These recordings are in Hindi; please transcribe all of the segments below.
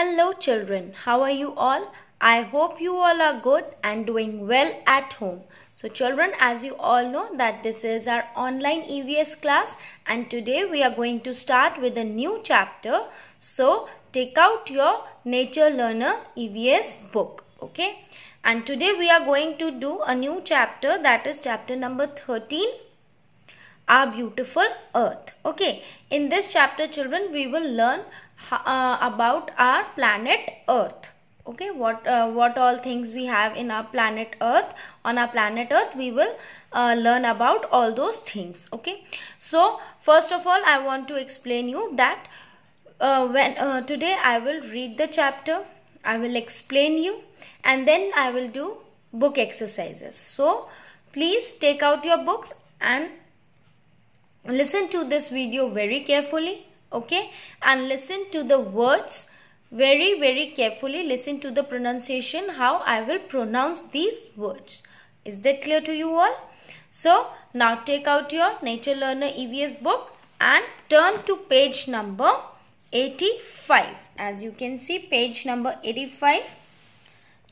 Hello children, how are you all? I hope you all are good and doing well at home. So children, as you all know that this is our online EVS class and today we are going to start with a new chapter. So take out your Nature Learner EVS book, okay? And today we are going to do a new chapter that is chapter number 13 our beautiful earth okay in this chapter children we will learn uh, about our planet earth okay what uh, what all things we have in our planet earth on our planet earth we will uh, learn about all those things okay so first of all i want to explain you that uh, when uh, today i will read the chapter i will explain you and then i will do book exercises so please take out your books and listen to this video very carefully okay and listen to the words very very carefully listen to the pronunciation how I will pronounce these words is that clear to you all so now take out your nature learner EVS book and turn to page number 85 as you can see page number 85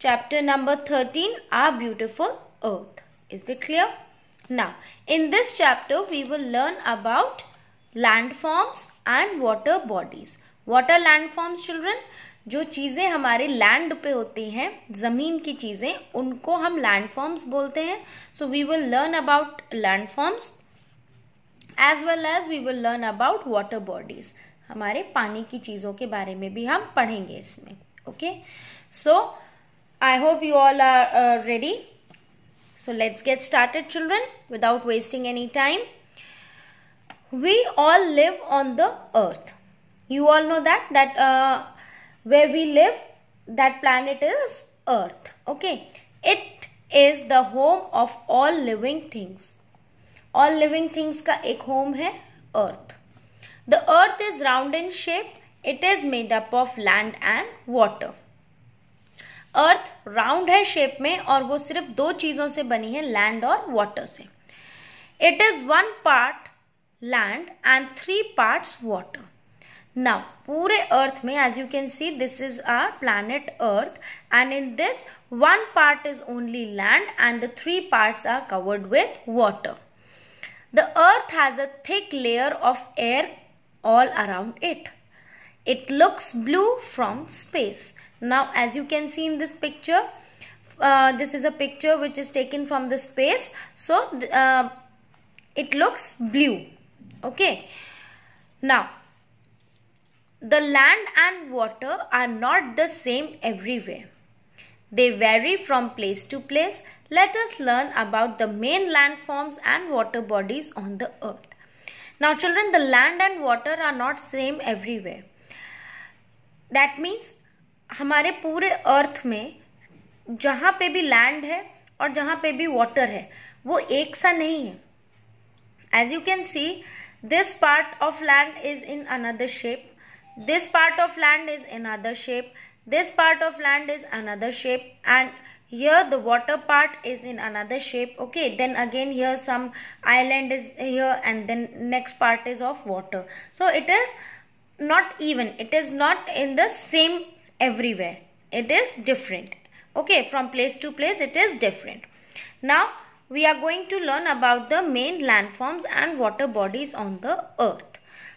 chapter number 13 our beautiful earth is that clear now in this chapter we will learn about landforms and water bodies water landforms children जो चीज़ें हमारे लैंड पे होती हैं ज़मीन की चीज़ें उनको हम लैंडफॉर्म्स बोलते हैं so we will learn about landforms as well as we will learn about water bodies हमारे पानी की चीज़ों के बारे में भी हम पढ़ेंगे इसमें okay so I hope you all are ready so let's get started children without wasting any time we all live on the earth. You all know that, that uh, where we live, that planet is earth. Okay. It is the home of all living things. All living things ka ek home hai earth. The earth is round in shape. It is made up of land and water. Earth round है शेप में और वो सिर्फ दो चीज़ों से बनी है लैंड और वाटर से it is one part land and three parts water. Now, pure earth may as you can see this is our planet earth and in this one part is only land and the three parts are covered with water. The earth has a thick layer of air all around it. It looks blue from space. Now as you can see in this picture, uh, this is a picture which is taken from the space. So uh, it looks blue. okay now the land and water are not the same everywhere they vary from place to place let us learn about the main landforms and water bodies on the earth now children the land and water are not same everywhere that means hamare pure earth mein jahan pe bhi land hai aur jahan pe bhi water hai wo ek sa nahi hai as you can see This part of land is in another shape. This part of land is another shape. This part of land is another shape. And here the water part is in another shape. Okay. Then again here some island is here and then next part is of water. So it is not even. It is not in the same everywhere. It is different. Okay. From place to place it is different. Now we are going to learn about the main landforms and water bodies on the earth.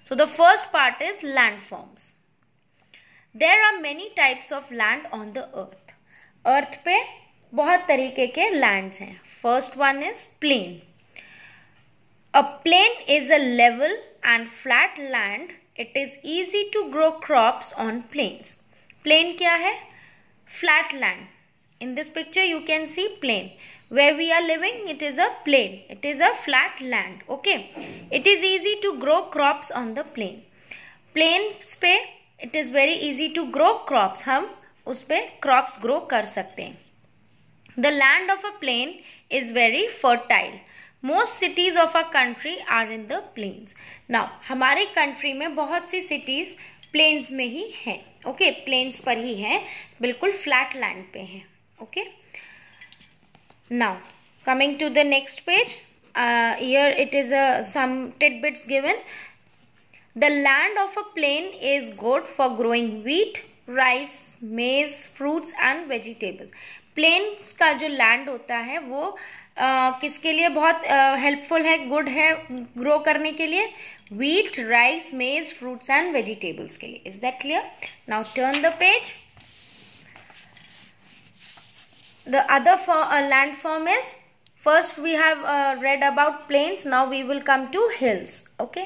So the first part is landforms. There are many types of land on the earth. Earth पे बहुत तरीके के lands हैं. First one is plain. A plain is a level and flat land. It is easy to grow crops on plains. Plain क्या है? Flat land. In this picture you can see plain. where we are living it is a plain it is a flat land okay it is easy to grow crops on the plain plain pe it is very easy to grow crops hum us pe crops grow kar sakte hain the land of a plain is very fertile most cities of our country are in the plains now hamare country mein bahut si cities plains में ही हैं ओके okay? प्लेन्स पर ही हैं बिल्कुल फ्लैट लैंड पे हैं okay okay? now coming to the next page uh, here it is a uh, some tidbits given the land of a plain is good for growing wheat rice maize fruits and vegetables plains का जो लैंड होता है वो आ, किसके लिए बहुत हेल्पफुल है गुड है ग्रो करने के लिए wheat rice maize fruits and vegetables ke liye is that clear now turn the page the other for a uh, landform is first we have uh, read about plains now we will come to hills okay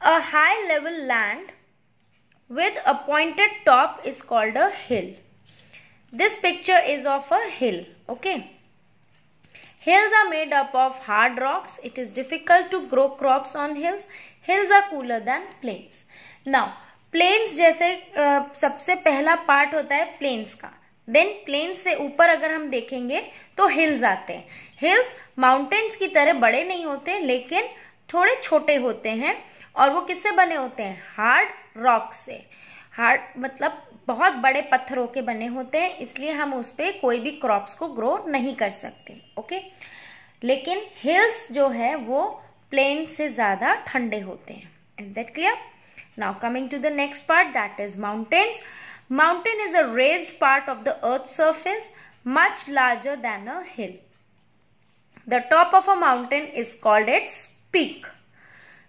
a high level land with a pointed top is called a hill this picture is of a hill okay hills are made up of hard rocks it is difficult to grow crops on hills hills are cooler than plains now plains जैसे uh, सबसे पहला पार्ट होता है plains का देन प्लेन से ऊपर अगर हम देखेंगे तो हिल्स आते हैं हिल्स माउंटेन्स की तरह बड़े नहीं होते लेकिन थोड़े छोटे होते हैं और वो किससे बने होते हैं हार्ड रॉक से हार्ड मतलब बहुत बड़े पत्थरों के बने होते हैं इसलिए हम उस पर कोई भी क्रॉप्स को ग्रो नहीं कर सकते ओके लेकिन हिल्स जो है वो प्लेन से ज़्यादा ठंडे होते हैं is that clear now coming to the next part that is mountains Mountain is a raised part of the earth's surface much larger than a hill. The top of a mountain is called its peak.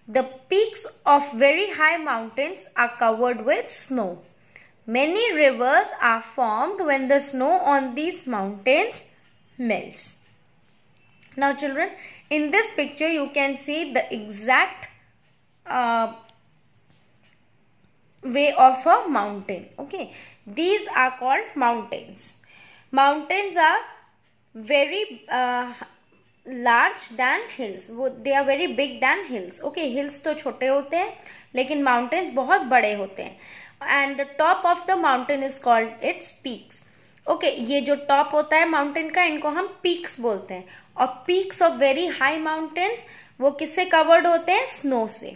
The peaks of very high mountains are covered with snow. Many rivers are formed when the snow on these mountains melts. Now children, in this picture you can see the exact uh, way of a mountain okay these are called mountains mountains are very large than hills वो they are very big than hills okay hills तो छोटे होते हैं लेकिन माउंटेन्स बहुत बड़े होते हैं and the top of the mountain is called its peaks okay ये जो टॉप होता है माउंटेन का इनको हम पीक्स बोलते हैं और peaks of very high mountains वो किससे कवर्ड होते हैं स्नो से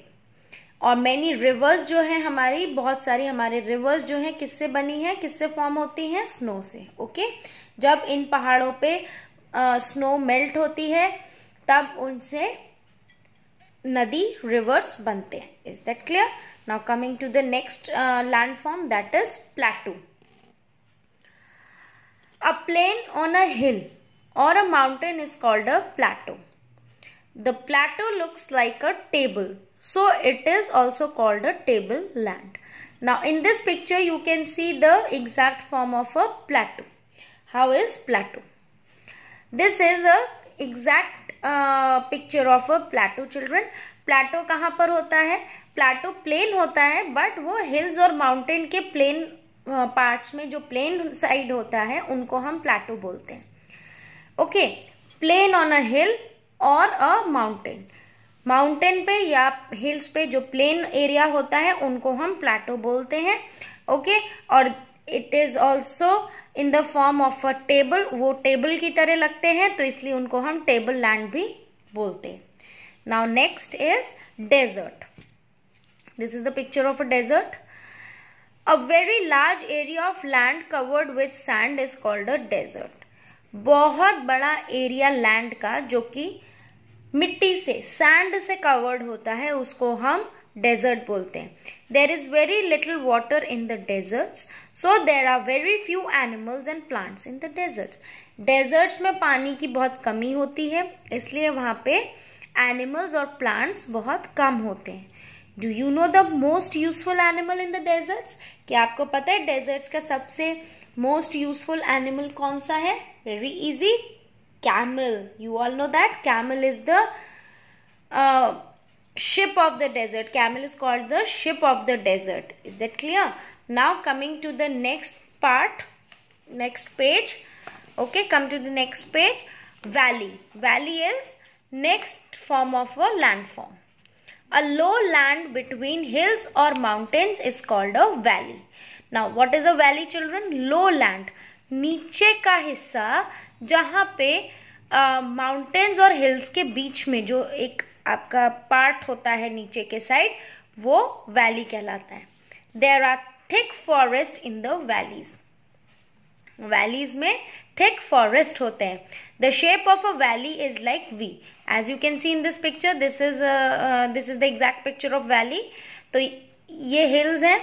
और मैनी रिवर्स जो है हमारी बहुत सारी हमारे रिवर्स जो है किससे बनी है किससे फॉर्म होती हैं स्नो से ओके जब इन पहाड़ों पे आ, स्नो मेल्ट होती है तब उनसे नदी रिवर्स बनते हैं is that clear now coming to the next landform that is plateau a plain on a hill और a mountain is called a plateau. The plateau looks like a table So it is also called a table land. Now in this picture you can see the exact form of a plateau. How is plateau? This is a exact uh, picture of a plateau children. Plateau kahan par hota hai plateau plain hota hai but wo hills or mountain ke plain uh, parts mein jo plain side hota hai unko hum plateau bolte hain okay plain on a hill or a mountain mountain पे या हिल्स पे जो प्लेन एरिया होता है उनको हम प्लेटो बोलते हैं ओके और it is also in the form of a table वो टेबल की तरह लगते हैं तो इसलिए उनको हम टेबल लैंड भी बोलते हैं now next is desert this is the picture of a desert a very large area of land covered with sand is called a desert बहुत बड़ा एरिया लैंड का जो कि मिट्टी से सैंड से कवर्ड होता है उसको हम डेजर्ट बोलते हैं there is very little water in the deserts so there are very few animals and plants in the deserts deserts में पानी की बहुत कमी होती है इसलिए वहाँ पे एनिमल्स और प्लांट्स बहुत कम होते हैं do you know the most useful animal in the deserts क्या आपको पता है डेजर्ट्स का सबसे मोस्ट यूजफुल एनिमल कौन सा है very easy camel. You all know that camel is the uh, ship of the desert. Camel is called the ship of the desert. Is that clear? Now coming to the next part, next page. Okay, come to the next page. Valley. Valley is next form of a landform. A low land between hills or mountains is called a valley. Now, what is a valley, children? Low land. नीचे का हिस्सा जहाँ पे माउंटेन्स और हिल्स के बीच में जो एक आपका पार्ट होता है नीचे के साइड वो वैली कहलाता है there are thick forest in the valleys valleys में थिक फॉरेस्ट होते हैं the shape of a valley is like V as you can see in this picture this is this is the exact picture of valley तो ये हिल्स हैं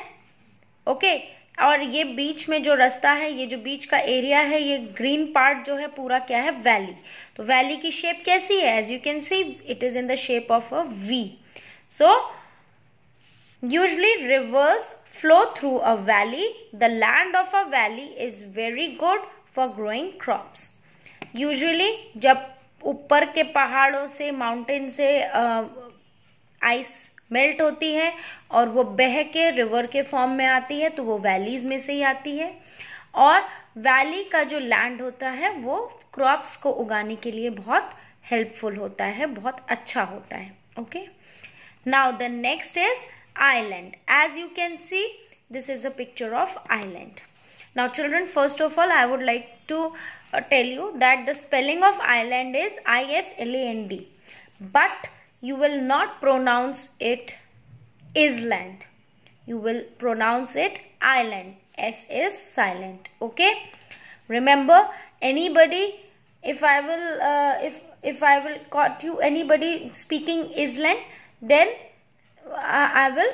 ओके okay? और ये बीच में जो रास्ता है ये जो बीच का एरिया है ये ग्रीन पार्ट जो है पूरा क्या है वैली तो वैली की शेप कैसी है as you can see it is in the shape of a V so usually rivers flow through a valley the land of a valley is very good for growing crops usually जब ऊपर के पहाड़ों से माउंटेन से आइस मेल्ट होती है और वो बह के रिवर के फॉर्म में आती है तो वो वैलीज में से ही आती है और वैली का जो लैंड होता है वो क्रॉप्स को उगाने के लिए बहुत हेल्पफुल होता है बहुत अच्छा होता है okay now the next is island as you can see this is a picture of island now children first of all i would like to uh, tell you that the spelling of island is i s l a n d but you will not pronounce it island. You will pronounce it island. S is silent. Okay. Remember, anybody, if I will, uh, if if I will caught you anybody speaking island, then I, uh, I will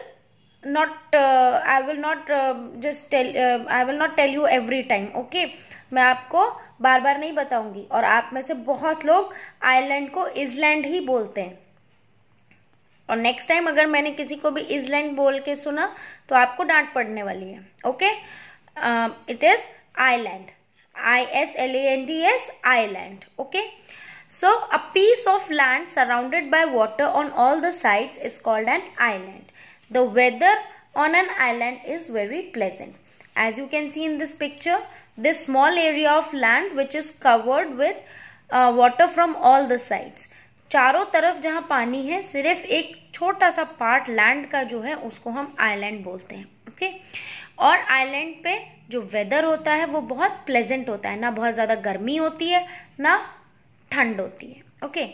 not uh, I will not uh, just tell uh, I will not tell you every time. Okay. मैं आपको बार बार नहीं बताऊंगी और आप में से बहुत लोग आइलैंड को इजलैंड ही बोलते हैं और नेक्स्ट टाइम अगर मैंने किसी को भी इजलैंड बोल के सुना तो आपको डांट पड़ने वाली है okay it is island I S L N D S island okay so a piece of land surrounded by water on all the sides is called an island the weather on an island is very pleasant as you can see in this picture this small area of land which is covered with water from all the sides चारों तरफ जहाँ पानी है सिर्फ एक छोटा सा पार्ट लैंड का जो है उसको हम आइलैंड बोलते हैं ओके और आइलैंड पे जो वेदर होता है वो बहुत प्लेजेंट होता है ना बहुत ज़्यादा गर्मी होती है ना ठंड होती है ओके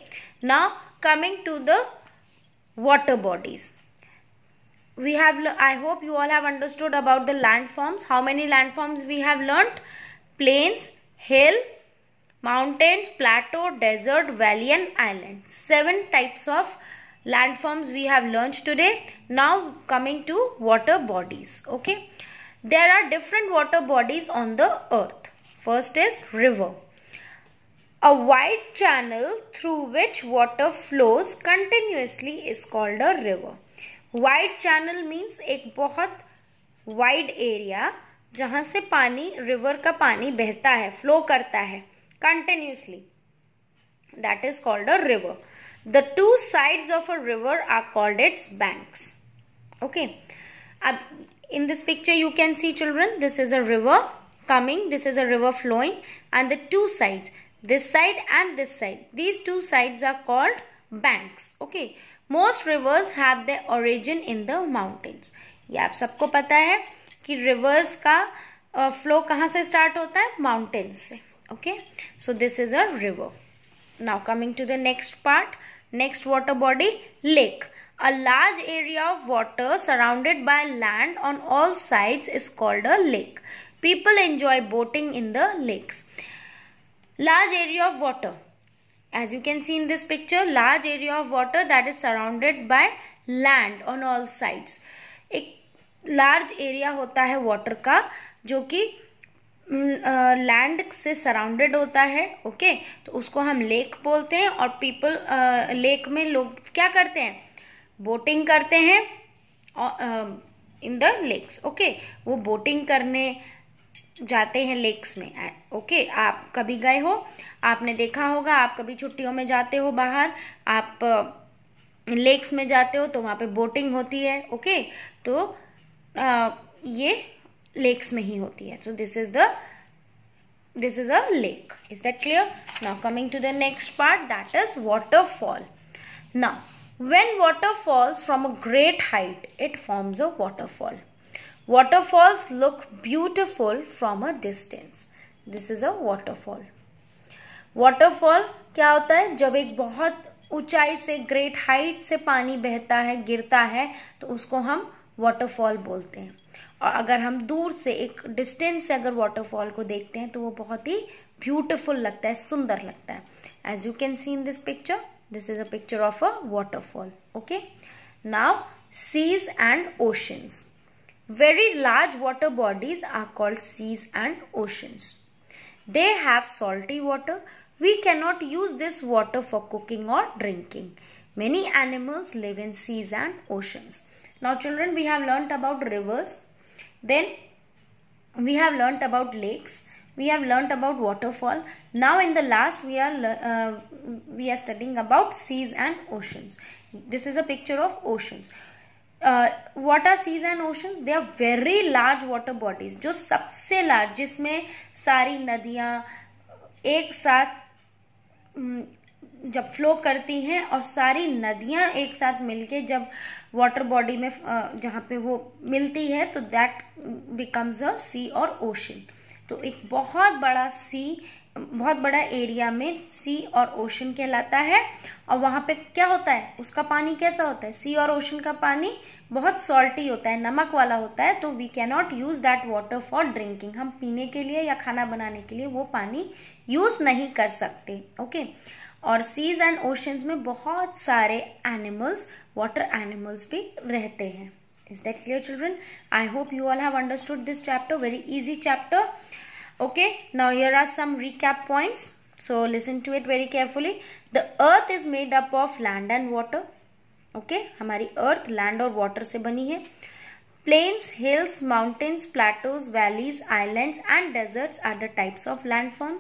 ना coming to the water bodies we have I hope you all have understood about the landforms how many landforms we have learn plains hill mountains plateau desert valley and island seven types of landforms we have learned today now coming to water bodies okay there are different water bodies on the earth first is river a wide channel through which water flows continuously is called a river wide channel means ek bahut wide area जहाँ से पानी river का पानी बहता है flow करता है continuously. That is called a river. The two sides of a river are called its banks. Okay. In this picture you can see children, this is a river coming, this is a river flowing and the two sides, this side and this side, these two sides are called banks. Okay. Most rivers have their origin in the mountains. ये आप सबको पता है कि rivers flow kahan se start hota hai mountains se. okay so this is a river now coming to the next part next water body lake a large area of water surrounded by land on all sides is called a lake people enjoy boating in the lakes large area of water as you can see in this picture large area of water that is surrounded by land on all sides ek large area hota hai water ka jo ki land uh, से सराउंडेड होता है ओके okay? तो उसको हम लेक बोलते हैं और पीपल uh, लेक में लोग क्या करते हैं बोटिंग करते हैं इन द लेक्स ओके वो बोटिंग करने जाते हैं लेक्स में ओके okay? आप कभी गए हो आपने देखा होगा आप कभी छुट्टियों में जाते हो बाहर आप लेक्स में जाते हो तो वहाँ पे बोटिंग होती है ओके okay? तो uh, ये लेक्स में ही होती है so this is the this is a lake is that clear now coming to the next part that is waterfall now when waterfalls from a great height it forms a waterfall waterfalls look beautiful from a distance this is a waterfall waterfall क्या होता है जब एक बहुत ऊंचाई से ग्रेट हाइट से पानी बहता है गिरता है तो उसको हम वाटरफॉल बोलते हैं और अगर हम दूर से एक डिस्टेंस से अगर वाटरफॉल को देखते हैं तो वो बहुत ही ब्यूटिफुल लगता है सुंदर लगता है as you can see in this picture this is a picture of a waterfall okay now seas and oceans very large water bodies are called seas and oceans they have salty water we can not use this water for cooking और drinking many animals live in seas and oceans Now children we have learnt about rivers. Then we have learnt about lakes. We have learnt about waterfall. Now in the last we are uh, we are studying about seas and oceans. This is a picture of oceans. Uh, what are seas and oceans? They are very large water bodies. jo sabse large jisme sari nadiyan ek sath jab flow karti hain aur sari nadiyan ek sath milke jab uh, water body में जहाँ पे वो मिलती है तो दैट बिकम्स अ सी और ओशन तो एक बहुत बड़ा सी बहुत बड़ा एरिया में सी और ओशन कहलाता है और वहाँ पे क्या होता है उसका पानी कैसा होता है सी और ओशन का पानी बहुत सॉल्टी होता है नमक वाला होता है तो we cannot use that water for drinking हम पीने के लिए या खाना बनाने के लिए वो पानी यूज़ नहीं कर सकते ओके okay? और सीज एंड ओशंस में बहुत सारे एनिमल्स वाटर एनिमल्स भी रहते हैं is that clear children I hope you all have understood this chapter very easy chapter okay now here are some recap points so listen to it very carefully the earth is made up of land and water okay हमारी अर्थ लैंड और वॉटर से बनी है plains hills mountains plateaus valleys Island and deserts are the types of land form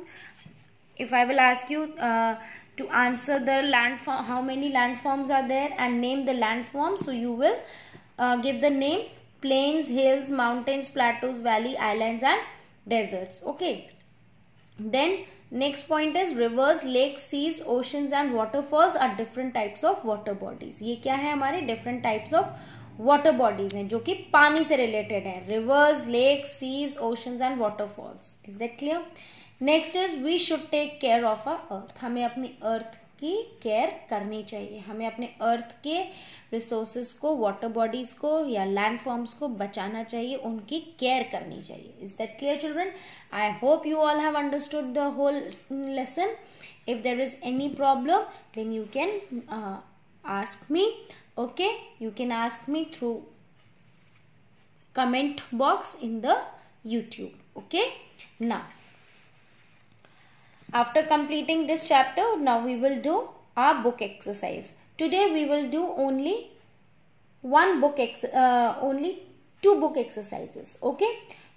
if I will ask you to answer the landform how many landforms are there and name the landforms. so you will uh, give the names plains hills mountains plateaus valley islands and deserts okay then next point is rivers lakes seas oceans and waterfalls are different types of water bodies ye kya hai hamare different types of water bodies हैं जो कि पानी से related हैं Rivers, lakes, seas, oceans, and waterfalls. Is that clear? Next is we should take care of our earth हमें अपनी अर्थ की केयर करनी चाहिए हमें अपने अर्थ के रिसोर्सेज को वाटर बॉडीज को या लैंड फॉर्म्स को बचाना चाहिए उनकी केयर करनी चाहिए is that clear children I hope you all have understood the whole lesson if there is any problem then you can ask me okay you can ask me through comment box in the YouTube okay ना After completing this chapter, now we will do our book exercise. Today we will do only one book, ex uh, only two book exercises. Okay.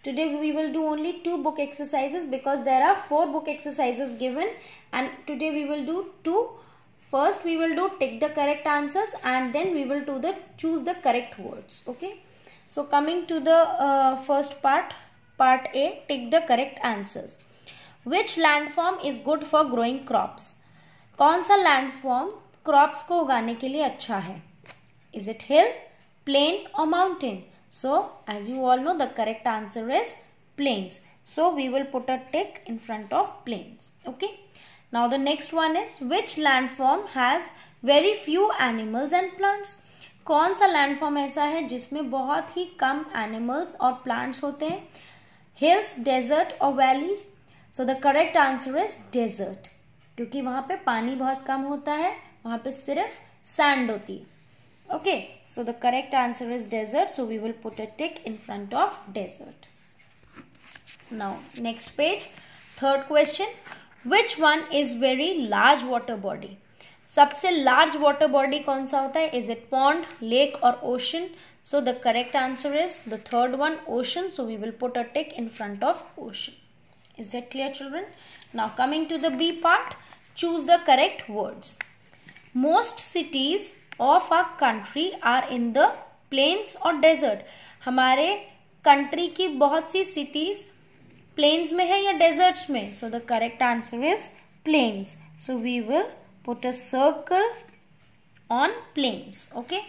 Today we will do only two book exercises because there are four book exercises given and today we will do two. First we will do take the correct answers and then we will do the choose the correct words. Okay. So coming to the uh, first part, part A, take the correct answers. Which landform is good for growing crops कौन सा लैंडफॉर्म क्रॉप्स को उगाने के लिए अच्छा है इज इट हिल प्लेन और mountain so as you all know the correct answer is plains so we will put a tick in front of plains okay now the next one is which landform has very few animals and plants कौन सा लैंडफॉर्म ऐसा है जिसमें बहुत ही कम एनिमल्स और प्लांट्स होते हैं हिल्स डेजर्ट और valleys so the correct answer is desert क्योंकि वहां पे पानी बहुत कम होता है वहां पे सिर्फ सैंड होती है okay so the correct answer is desert so we will put a tick in front of desert now next page third question which one is very large water body सबसे लार्ज वाटर बॉडी कौन सा होता है इज इट पॉन्ड लेक और ocean so the correct answer is the third one ocean so we will put a tick in front of ocean Is that clear children? Now coming to the B part, choose the correct words. Most cities of our country are in the plains or desert. हमारे country की बहुत सी cities plains में है या deserts में So the correct answer is plains. So we will put a circle on plains okay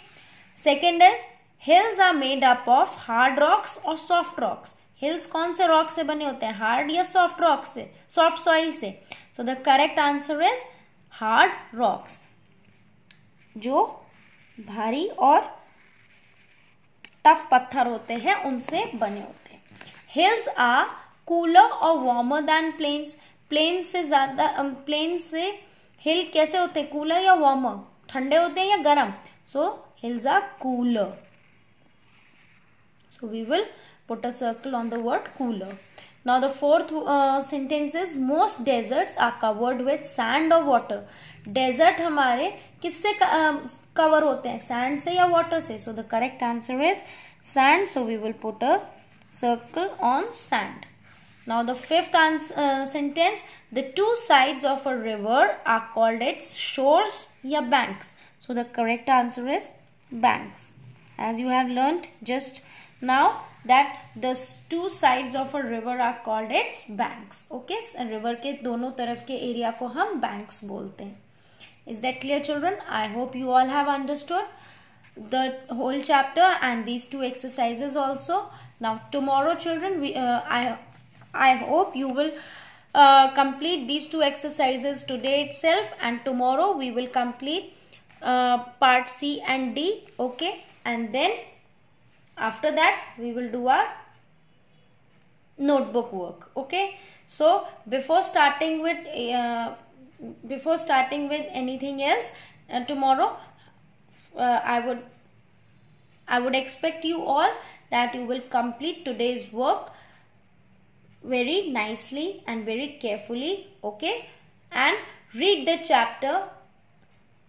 second is hills are made up of hard rocks or soft rocks hills कौन से रॉक से बने होते हैं हार्ड या सॉफ्ट रॉक से सॉफ्ट सॉइल से so the correct answer is hard rocks जो भारी और टफ पत्थर होते हैं उनसे बने होते हैं हिल्स आर कूलर और वार्मर देन प्लेन्स प्लेन से ज़्यादा प्लेन um, से हिल कैसे होते हैं कूलर या वार्मर ठंडे होते हैं या गर्म so hills are cooler so we will Put a circle on the word cooler. Now the fourth uh, sentence is most deserts are covered with sand or water. Desert हमारे किससे um, cover होते हैं sand से या water से. So the correct answer is sand. So we will put a circle on sand. Now the fifth answer, uh, sentence, the two sides of a river are called its shores या banks. So the correct answer is banks. As you have learnt just now, that the two sides of a river are called its banks. Okay, so, river के दोनों तरफ के area को हम banks बोलते हैं. Is that clear children? I hope you all have understood the whole chapter and these two exercises also. Now tomorrow children, we, uh, I, I hope you will uh, complete these two exercises today itself and tomorrow we will complete uh, part C and D. Okay and then after that we will do our notebook work okay so before starting with uh, before starting with anything else uh, tomorrow uh, i would i would expect you all that you will complete today's work very nicely and very carefully okay and read the chapter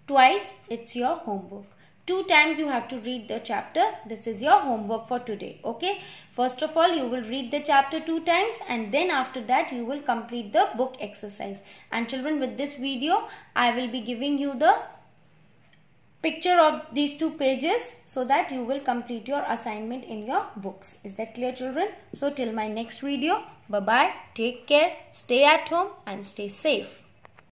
twice it's your homework two times you have to read the chapter this is your homework for today okay first of all you will read the chapter two times and then after that you will complete the book exercise and children with this video i will be giving you the picture of these two pages so that you will complete your assignment in your books is that clear children so till my next video bye bye take care stay at home and stay safe